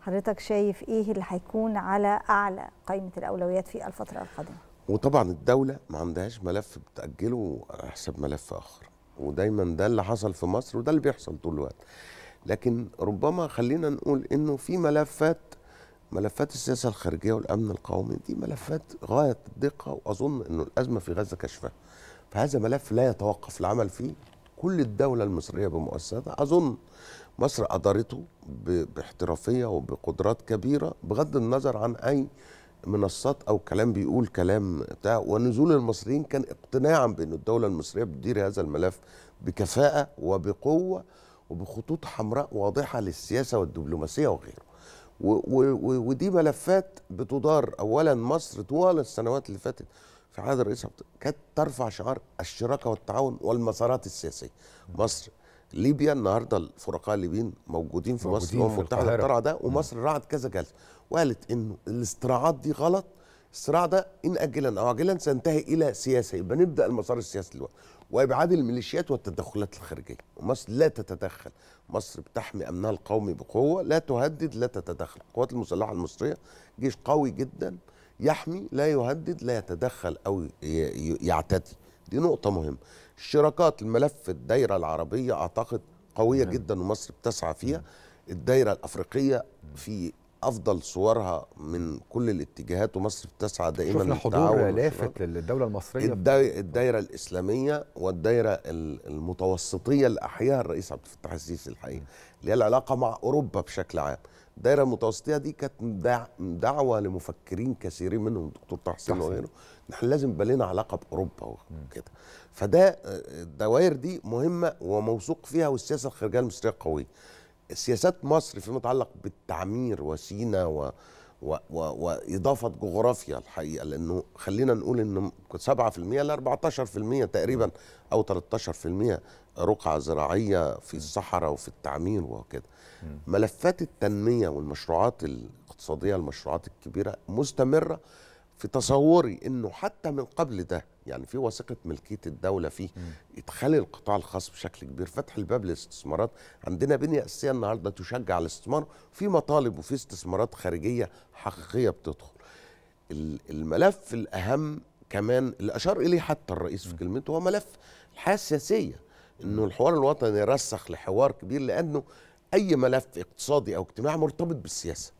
حضرتك شايف ايه اللي هيكون على اعلى قائمه الاولويات في الفتره القادمه وطبعا الدوله ما عندهاش ملف بتاجله حساب ملف اخر ودايما ده اللي حصل في مصر وده اللي بيحصل طول الوقت لكن ربما خلينا نقول انه في ملفات ملفات السياسه الخارجيه والامن القومي دي ملفات غايه الدقه واظن انه الازمه في غزه كشفها فهذا ملف لا يتوقف العمل فيه كل الدوله المصريه بمؤسساتها اظن مصر أدارته باحترافيه وبقدرات كبيره بغض النظر عن اي منصات او كلام بيقول كلام بتاع ونزول المصريين كان اقتناعا بان الدوله المصريه بتدير هذا الملف بكفاءه وبقوه وبخطوط حمراء واضحه للسياسه والدبلوماسيه وغيره ودي ملفات بتدار اولا مصر طوال السنوات اللي فاتت في عهد الرئيس كانت ترفع شعار الشراكه والتعاون والمسارات السياسيه مصر ليبيا النهارده الفرقاء الليبيين موجودين في موجودين مصر الامم المتحده الطلعه ده ومصر رعت كذا جلسه وقالت انه الاستراعات دي غلط الصراع ده ان اجلا او عاجلا سينتهي الى سياسه يبقى نبدا المسار السياسي دلوقتي وابعاد الميليشيات والتدخلات الخارجيه مصر لا تتدخل مصر بتحمي امنها القومي بقوه لا تهدد لا تتدخل القوات المسلحه المصريه جيش قوي جدا يحمي لا يهدد لا يتدخل او يعتدي دي نقطة مهمة اشتراكات الملف الدايرة العربية أعتقد قوية نعم. جدا ومصر بتسعى فيها نعم. الدايرة الأفريقية في افضل صورها من كل الاتجاهات ومصر بتسعى دائما للتعاون لافت للدوله المصريه الداي... الدايره الاسلاميه والدايره المتوسطيه اللي احياها الرئيس عبد الفتاح السيسي الحقيقه اللي هي العلاقه مع اوروبا بشكل عام الدايره المتوسطيه دي كانت دعوه لمفكرين كثيرين منهم الدكتور طه حسين وغيره نحن لازم يبقى لنا علاقه باوروبا وكده فده آه، آه، الدوائر دي مهمه وموثوق فيها والسياسه الخارجيه المصريه قويه سياسات مصر فيما يتعلق بالتعمير وسينا و و و واضافه جغرافيا الحقيقه لانه خلينا نقول ان 7% ل 14% تقريبا او 13% رقعه زراعيه في الصحراء وفي التعمير وكده. ملفات التنميه والمشروعات الاقتصاديه المشروعات الكبيره مستمره في تصوري انه حتى من قبل ده يعني في وثيقه ملكيه الدوله فيه ادخال القطاع الخاص بشكل كبير فتح الباب للاستثمارات عندنا بنيه اساسيه النهارده تشجع الاستثمار في مطالب وفي استثمارات خارجيه حقيقيه بتدخل الملف الاهم كمان اللي اشار اليه حتى الرئيس في كلمته هو ملف الحياه السياسيه انه الحوار الوطني رسخ لحوار كبير لانه اي ملف اقتصادي او اجتماعي مرتبط بالسياسه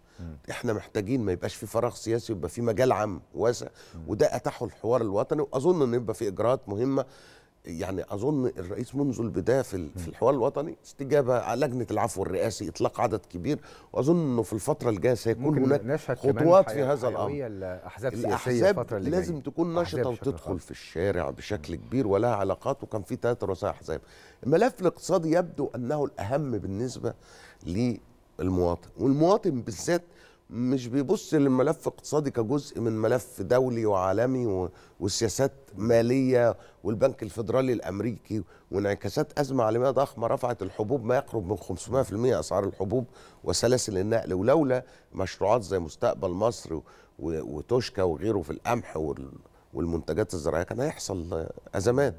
احنا محتاجين ما يبقاش في فراغ سياسي يبقى في مجال عام واسع وده اتاحه الحوار الوطني واظن ان يبقى في اجراءات مهمه يعني اظن الرئيس منذ البدايه في الحوار الوطني استجابه على لجنه العفو الرئاسي اطلاق عدد كبير واظن انه في الفتره الجايه سيكون هناك خطوات في هذا الامر الاحزاب السياسيه الفترة اللي لازم جاي. تكون نشطه وتدخل في الشارع بشكل كبير ولها علاقات وكان في ثلاث رؤساء احزاب الملف الاقتصادي يبدو انه الاهم بالنسبه المواطن والمواطن بالذات مش بيبص للملف الاقتصادي كجزء من ملف دولي وعالمي وسياسات ماليه والبنك الفيدرالي الامريكي وانعكاسات ازمه عالميه ضخمه رفعت الحبوب ما يقرب من 500% اسعار الحبوب وسلاسل النقل ولولا مشروعات زي مستقبل مصر وتوشكا وغيره في القمح والمنتجات الزراعيه كان هيحصل ازمات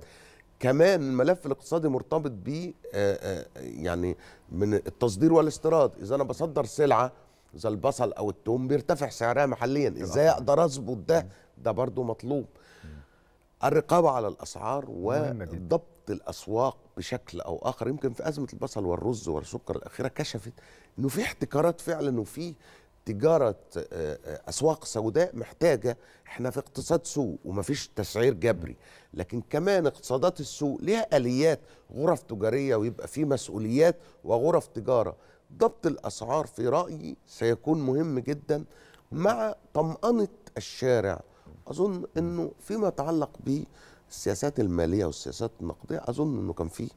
كمان الملف الاقتصادي مرتبط ب آه، آه، يعني من التصدير والاستيراد اذا انا بصدر سلعه زي البصل او التوم بيرتفع سعرها محليا ازاي اقدر اظبط ده ده برضو مطلوب الرقابه على الاسعار وضبط الاسواق بشكل او اخر يمكن في ازمه البصل والرز والسكر الاخيره كشفت انه في احتكارات فعلا وفي تجاره آه، آه، اسواق سوداء محتاجه احنا في اقتصاد سوق ومفيش تسعير جبري لكن كمان اقتصادات السوق ليها اليات غرف تجاريه ويبقى في مسؤوليات وغرف تجاره ضبط الاسعار في رايي سيكون مهم جدا مع طمانه الشارع اظن انه فيما يتعلق بالسياسات الماليه والسياسات النقديه اظن انه كان فيه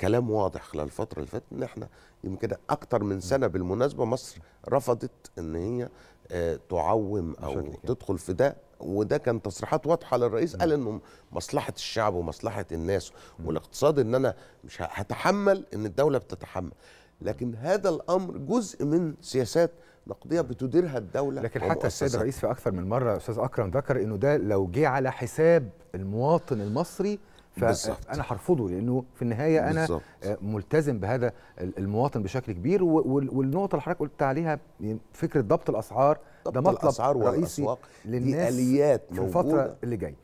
كلام واضح خلال الفتره اللي فاتت ان احنا يمكن اكتر من سنه بالمناسبه مصر رفضت ان هي آه، تعوم او تدخل في ده وده كان تصريحات واضحه للرئيس قال انه مصلحه الشعب ومصلحه الناس والاقتصاد ان انا مش هتحمل ان الدوله بتتحمل لكن هذا الامر جزء من سياسات نقديه بتديرها الدوله لكن حتى السيد الرئيس في اكثر من مره استاذ اكرم ذكر انه ده لو جه على حساب المواطن المصري فانا هرفضه لانه في النهايه انا آه، ملتزم بهذا المواطن بشكل كبير والنقطه اللي حضرتك قلت عليها يعني فكره ضبط الاسعار ده مطلب الأسعار رئيسي للناس في الفتره اللي جايه